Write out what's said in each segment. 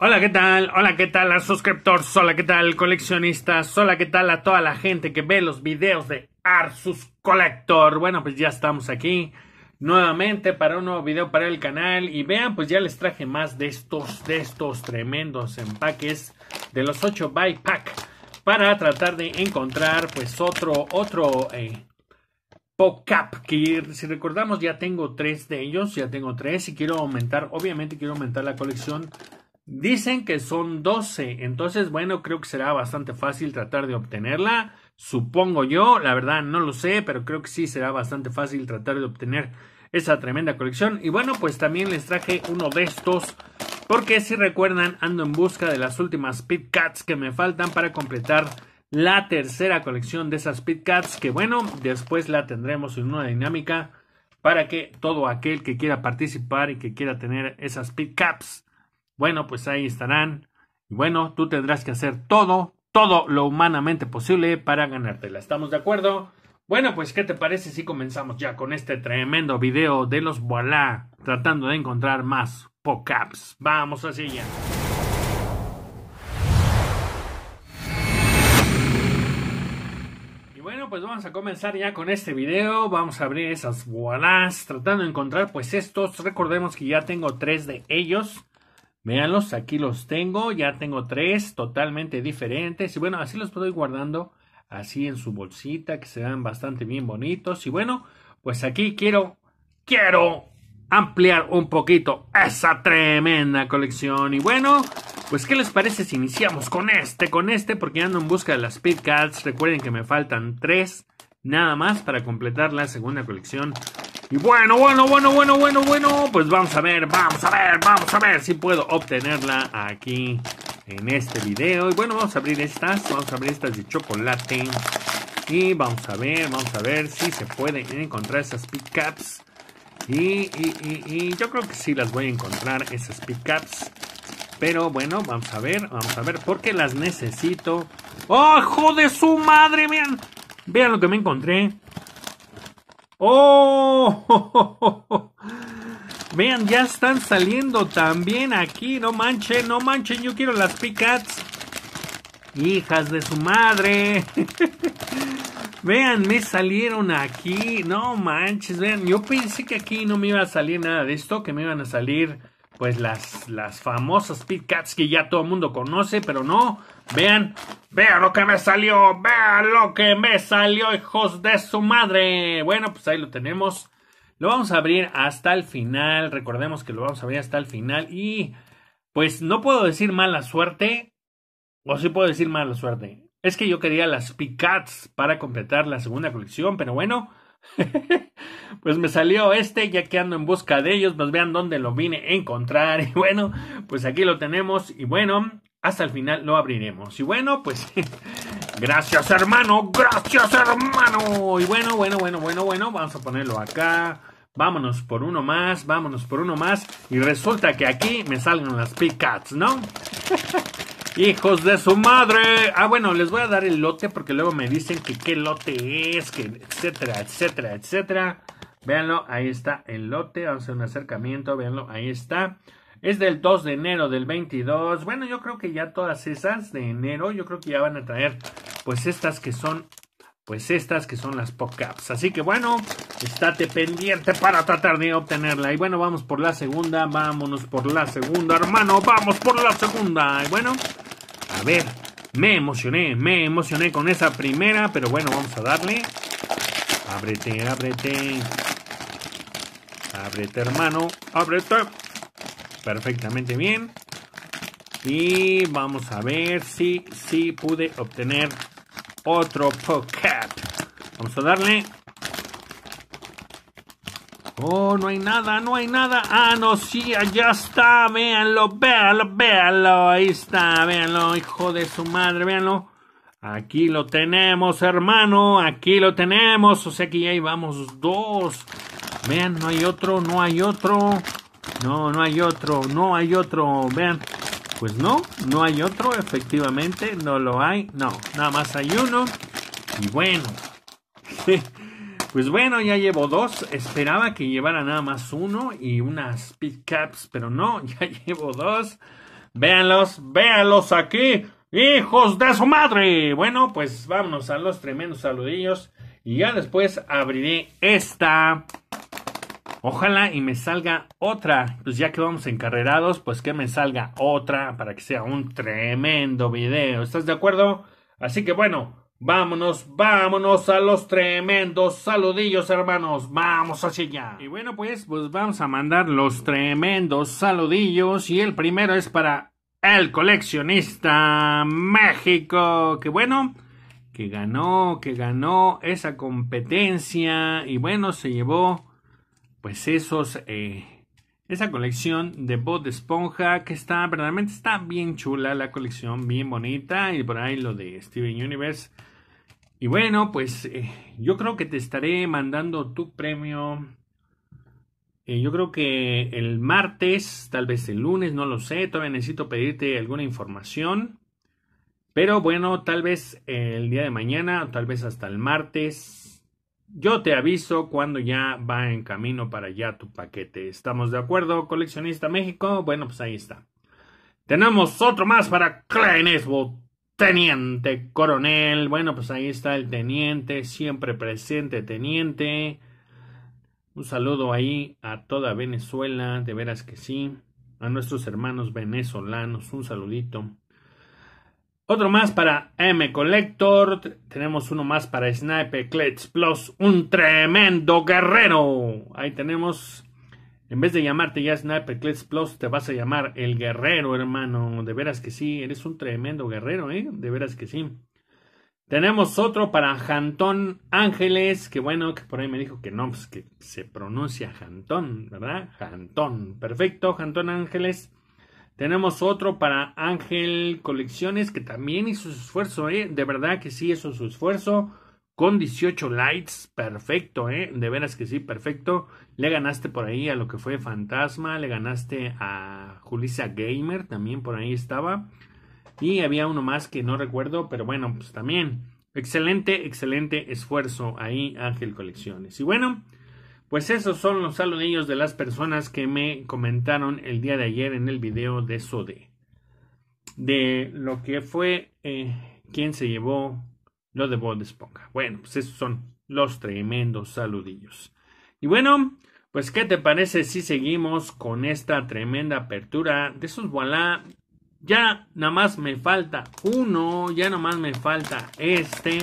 Hola, ¿qué tal? Hola, ¿qué tal al suscriptores? Hola, ¿qué tal coleccionistas? Hola, ¿qué tal a toda la gente que ve los videos de Arsus Collector? Bueno, pues ya estamos aquí nuevamente para un nuevo video para el canal y vean, pues ya les traje más de estos, de estos tremendos empaques de los 8 by pack para tratar de encontrar pues otro, otro eh, POCAP, que si recordamos ya tengo tres de ellos, ya tengo tres y quiero aumentar, obviamente quiero aumentar la colección Dicen que son 12, entonces bueno, creo que será bastante fácil tratar de obtenerla. Supongo yo, la verdad no lo sé, pero creo que sí será bastante fácil tratar de obtener esa tremenda colección. Y bueno, pues también les traje uno de estos, porque si recuerdan, ando en busca de las últimas Pit que me faltan para completar la tercera colección de esas Pit que bueno, después la tendremos en una dinámica para que todo aquel que quiera participar y que quiera tener esas Pit bueno, pues ahí estarán. Y bueno, tú tendrás que hacer todo, todo lo humanamente posible para ganártela. ¿Estamos de acuerdo? Bueno, pues ¿qué te parece si comenzamos ya con este tremendo video de los Voilà tratando de encontrar más POCAPs? Vamos así Y bueno, pues vamos a comenzar ya con este video. Vamos a abrir esas voilà. tratando de encontrar pues estos. Recordemos que ya tengo tres de ellos. Veanlos, aquí los tengo, ya tengo tres totalmente diferentes y bueno, así los puedo ir guardando así en su bolsita que se vean bastante bien bonitos y bueno, pues aquí quiero, quiero ampliar un poquito esa tremenda colección y bueno, pues qué les parece si iniciamos con este, con este porque ando en busca de las Pit Cats, recuerden que me faltan tres nada más para completar la segunda colección y bueno, bueno, bueno, bueno, bueno, bueno, pues vamos a ver, vamos a ver, vamos a ver si puedo obtenerla aquí en este video. Y bueno, vamos a abrir estas, vamos a abrir estas de chocolate. Y vamos a ver, vamos a ver si se pueden encontrar esas pickups. Y, y, yo creo que sí las voy a encontrar, esas pickups. Pero bueno, vamos a ver, vamos a ver, porque las necesito. ¡Ojo ¡Oh, de su madre! Vean, vean lo que me encontré. ¡Oh! Vean, ya están saliendo también aquí. No manchen, no manchen. Yo quiero las picats. Hijas de su madre. vean, me salieron aquí. No manches, vean. Yo pensé que aquí no me iba a salir nada de esto. Que me iban a salir pues las, las famosas Pit que ya todo el mundo conoce, pero no, vean, vean lo que me salió, vean lo que me salió, hijos de su madre. Bueno, pues ahí lo tenemos. Lo vamos a abrir hasta el final, recordemos que lo vamos a abrir hasta el final y pues no puedo decir mala suerte, o sí puedo decir mala suerte. Es que yo quería las Picats para completar la segunda colección, pero bueno, pues me salió este, ya que ando en busca de ellos, pues vean dónde lo vine a encontrar. Y bueno, pues aquí lo tenemos. Y bueno, hasta el final lo abriremos. Y bueno, pues gracias hermano, gracias hermano. Y bueno, bueno, bueno, bueno, bueno, vamos a ponerlo acá. Vámonos por uno más, vámonos por uno más. Y resulta que aquí me salgan las picats, ¿no? Hijos de su madre. Ah, bueno, les voy a dar el lote porque luego me dicen que qué lote es, que etcétera, etcétera, etcétera. Véanlo, ahí está el lote. Vamos a hacer un acercamiento, véanlo, ahí está. Es del 2 de enero del 22. Bueno, yo creo que ya todas esas de enero, yo creo que ya van a traer pues estas que son pues estas que son las pop-ups. Así que bueno, estate pendiente para tratar de obtenerla. Y bueno, vamos por la segunda, vámonos por la segunda, hermano, vamos por la segunda. Y bueno, a ver, me emocioné, me emocioné con esa primera, pero bueno, vamos a darle. Ábrete, ábrete. Ábrete, hermano. Ábrete. Perfectamente bien. Y vamos a ver si, si pude obtener otro pocket. Vamos a darle. Oh, no hay nada, no hay nada. Ah, no, sí, allá está. Véanlo, véanlo, véanlo. Ahí está, véanlo, hijo de su madre, véanlo. Aquí lo tenemos, hermano. Aquí lo tenemos. O sea que ya íbamos dos. Vean, no hay otro, no hay otro. No, no hay otro, no hay otro. Vean. Pues no, no hay otro, efectivamente, no lo hay. No, nada más hay uno. Y bueno. Pues bueno, ya llevo dos. Esperaba que llevara nada más uno y unas pit caps, pero no, ya llevo dos. Véanlos, véanlos aquí, hijos de su madre. Bueno, pues vámonos a los tremendos saludillos y ya después abriré esta. Ojalá y me salga otra. Pues ya que vamos encarrerados, pues que me salga otra para que sea un tremendo video. ¿Estás de acuerdo? Así que bueno, Vámonos, vámonos a los tremendos saludillos, hermanos. Vamos a allá. Y bueno, pues, pues vamos a mandar los tremendos saludillos. Y el primero es para el coleccionista México. Que bueno, que ganó, que ganó esa competencia. Y bueno, se llevó, pues, esos, eh, esa colección de Bot de Esponja. Que está, verdaderamente está bien chula la colección, bien bonita. Y por ahí lo de Steven Universe y bueno, pues eh, yo creo que te estaré mandando tu premio. Eh, yo creo que el martes, tal vez el lunes, no lo sé. Todavía necesito pedirte alguna información. Pero bueno, tal vez el día de mañana, tal vez hasta el martes. Yo te aviso cuando ya va en camino para allá tu paquete. ¿Estamos de acuerdo, Coleccionista México? Bueno, pues ahí está. Tenemos otro más para Klein Teniente coronel, bueno, pues ahí está el teniente, siempre presente teniente. Un saludo ahí a toda Venezuela, de veras que sí. A nuestros hermanos venezolanos, un saludito. Otro más para M Collector. Tenemos uno más para Sniper Clets Plus. Un tremendo guerrero. Ahí tenemos en vez de llamarte ya Sniper Clips Plus, te vas a llamar el guerrero, hermano. De veras que sí, eres un tremendo guerrero, ¿eh? De veras que sí. Tenemos otro para Jantón Ángeles, que bueno, que por ahí me dijo que no, pues, que se pronuncia Jantón, ¿verdad? Jantón. Perfecto, Jantón Ángeles. Tenemos otro para Ángel Colecciones, que también hizo su esfuerzo, ¿eh? De verdad que sí hizo su esfuerzo con 18 lights, perfecto, ¿eh? De veras que sí, perfecto. Le ganaste por ahí a lo que fue Fantasma, le ganaste a Julissa Gamer, también por ahí estaba. Y había uno más que no recuerdo, pero bueno, pues también. Excelente, excelente esfuerzo ahí, Ángel Colecciones. Y bueno, pues esos son los saludillos de las personas que me comentaron el día de ayer en el video de Sode. De lo que fue, eh, quién se llevó lo de Bob Bueno, pues esos son los tremendos saludillos. Y bueno, pues ¿qué te parece si seguimos con esta tremenda apertura de esos voilà? Ya nada más me falta uno, ya nada más me falta este.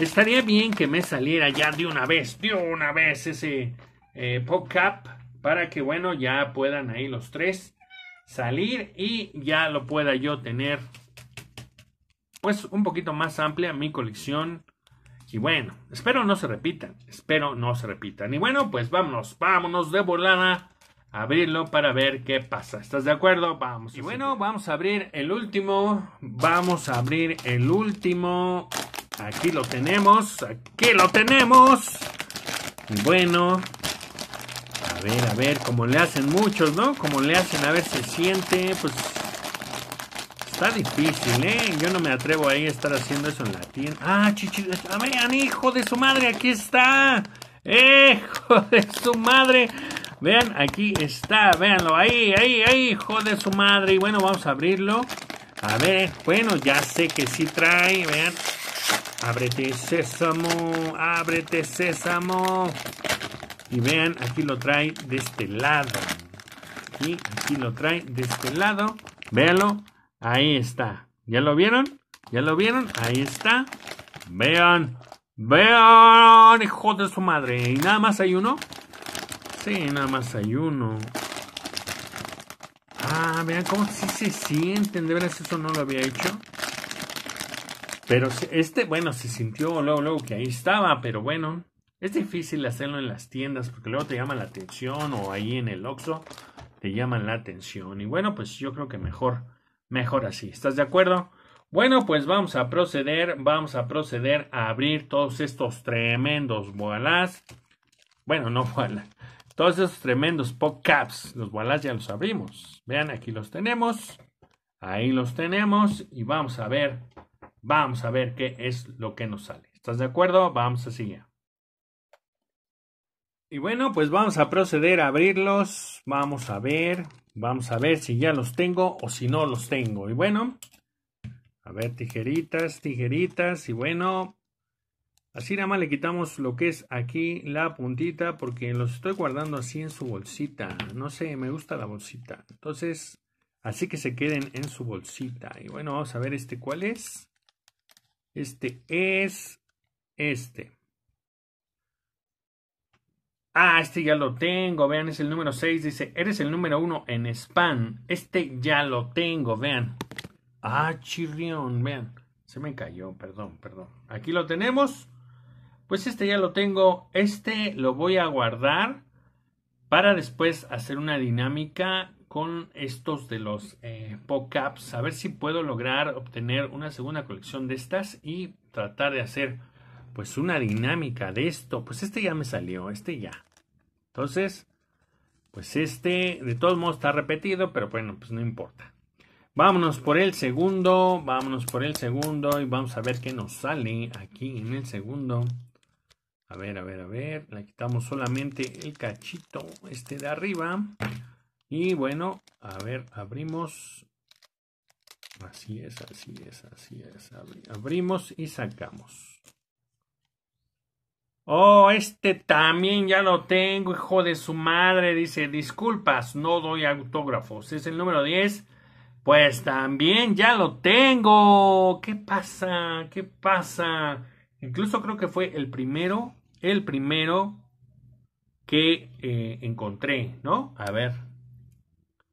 Estaría bien que me saliera ya de una vez, de una vez ese eh, Cap. para que bueno ya puedan ahí los tres salir y ya lo pueda yo tener pues un poquito más amplia mi colección. Y bueno, espero no se repitan, espero no se repitan. Y bueno, pues vámonos, vámonos de volada a abrirlo para ver qué pasa. ¿Estás de acuerdo? Vamos. Y bueno, vamos a abrir el último, vamos a abrir el último. Aquí lo tenemos, aquí lo tenemos. y Bueno, a ver, a ver, como le hacen muchos, ¿no? Como le hacen, a ver, se siente, pues Está difícil, ¿eh? Yo no me atrevo a estar haciendo eso en la tienda. Ah, chichi. vean, hijo de su madre, aquí está. Hijo de su madre. Vean, aquí está. Véanlo, ahí, ahí, ahí, hijo de su madre. Y bueno, vamos a abrirlo. A ver, bueno, ya sé que sí trae. Vean. Ábrete, sésamo. Ábrete, sésamo. Y vean, aquí lo trae de este lado. Y aquí lo trae de este lado. Véanlo. Ahí está. ¿Ya lo vieron? ¿Ya lo vieron? Ahí está. Vean. Vean, hijo de su madre. ¿Y nada más hay uno? Sí, nada más hay uno. Ah, vean cómo sí se sienten. De veras, eso no lo había hecho. Pero este, bueno, se sintió luego, luego que ahí estaba, pero bueno, es difícil hacerlo en las tiendas porque luego te llama la atención o ahí en el Oxxo te llaman la atención. Y bueno, pues yo creo que mejor Mejor así, ¿estás de acuerdo? Bueno, pues vamos a proceder, vamos a proceder a abrir todos estos tremendos voilás. Bueno, no voilá. Todos estos tremendos pop caps, los bolas ya los abrimos. Vean, aquí los tenemos. Ahí los tenemos y vamos a ver, vamos a ver qué es lo que nos sale. ¿Estás de acuerdo? Vamos a seguir. Y bueno, pues vamos a proceder a abrirlos. Vamos a ver. Vamos a ver si ya los tengo o si no los tengo. Y bueno, a ver, tijeritas, tijeritas. Y bueno, así nada más le quitamos lo que es aquí la puntita porque los estoy guardando así en su bolsita. No sé, me gusta la bolsita. Entonces, así que se queden en su bolsita. Y bueno, vamos a ver este cuál es. Este es este. Ah, este ya lo tengo, vean, es el número 6, dice, eres el número 1 en spam. Este ya lo tengo, vean. Ah, chirrión, vean. Se me cayó, perdón, perdón. Aquí lo tenemos. Pues este ya lo tengo. Este lo voy a guardar para después hacer una dinámica con estos de los eh, pop-ups. A ver si puedo lograr obtener una segunda colección de estas y tratar de hacer pues una dinámica de esto. Pues este ya me salió, este ya. Entonces, pues este de todos modos está repetido, pero bueno, pues no importa. Vámonos por el segundo, vámonos por el segundo y vamos a ver qué nos sale aquí en el segundo. A ver, a ver, a ver, le quitamos solamente el cachito este de arriba. Y bueno, a ver, abrimos. Así es, así es, así es. Abrimos y sacamos. Oh, este también ya lo tengo, hijo de su madre. Dice, disculpas, no doy autógrafos. Es el número 10. Pues también ya lo tengo. ¿Qué pasa? ¿Qué pasa? Incluso creo que fue el primero, el primero que eh, encontré, ¿no? A ver.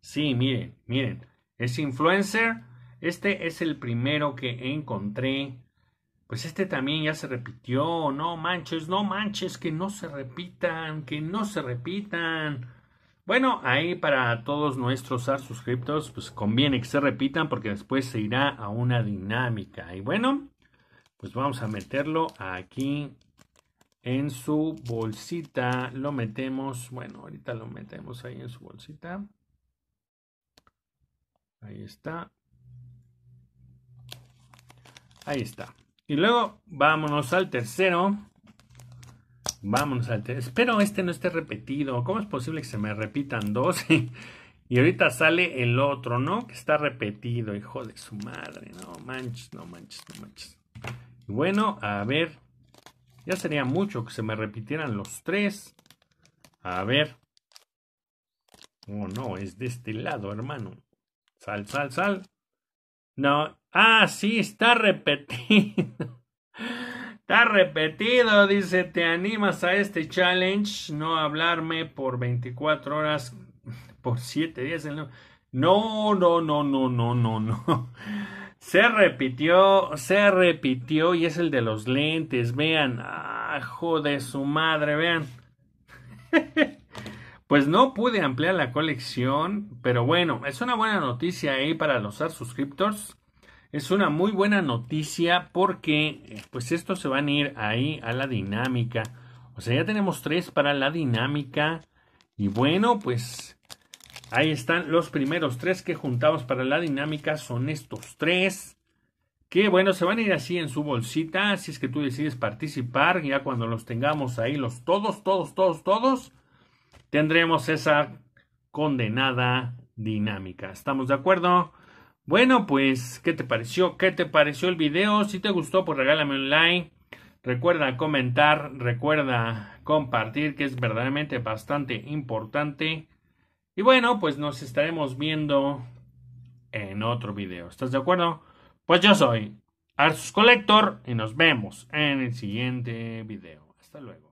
Sí, miren, miren. Es influencer. Este es el primero que encontré pues este también ya se repitió, no manches, no manches, que no se repitan, que no se repitan. Bueno, ahí para todos nuestros AR suscriptos, pues conviene que se repitan porque después se irá a una dinámica. Y bueno, pues vamos a meterlo aquí en su bolsita. Lo metemos, bueno, ahorita lo metemos ahí en su bolsita. Ahí está. Ahí está. Y luego vámonos al tercero. Vámonos al tercero. Espero este no esté repetido. ¿Cómo es posible que se me repitan dos? y ahorita sale el otro, ¿no? Que está repetido, hijo de su madre. No manches, no manches, no manches. Y bueno, a ver. Ya sería mucho que se me repitieran los tres. A ver. Oh, no, es de este lado, hermano. Sal, sal, sal. No. Ah, sí, está repetido. está repetido. Dice, ¿te animas a este challenge? No hablarme por 24 horas, por 7 días. No, no, no, no, no, no, no. Se repitió, se repitió y es el de los lentes. Vean, ah, de su madre, vean. Pues no pude ampliar la colección, pero bueno, es una buena noticia ahí para los suscriptores Es una muy buena noticia porque eh, pues estos se van a ir ahí a la dinámica. O sea, ya tenemos tres para la dinámica. Y bueno, pues ahí están los primeros tres que juntamos para la dinámica. Son estos tres. Que bueno, se van a ir así en su bolsita. Si es que tú decides participar, ya cuando los tengamos ahí, los todos, todos, todos, todos tendremos esa condenada dinámica. ¿Estamos de acuerdo? Bueno, pues, ¿qué te pareció? ¿Qué te pareció el video? Si te gustó, pues regálame un like. Recuerda comentar, recuerda compartir, que es verdaderamente bastante importante. Y bueno, pues nos estaremos viendo en otro video. ¿Estás de acuerdo? Pues yo soy Arsus Collector y nos vemos en el siguiente video. Hasta luego.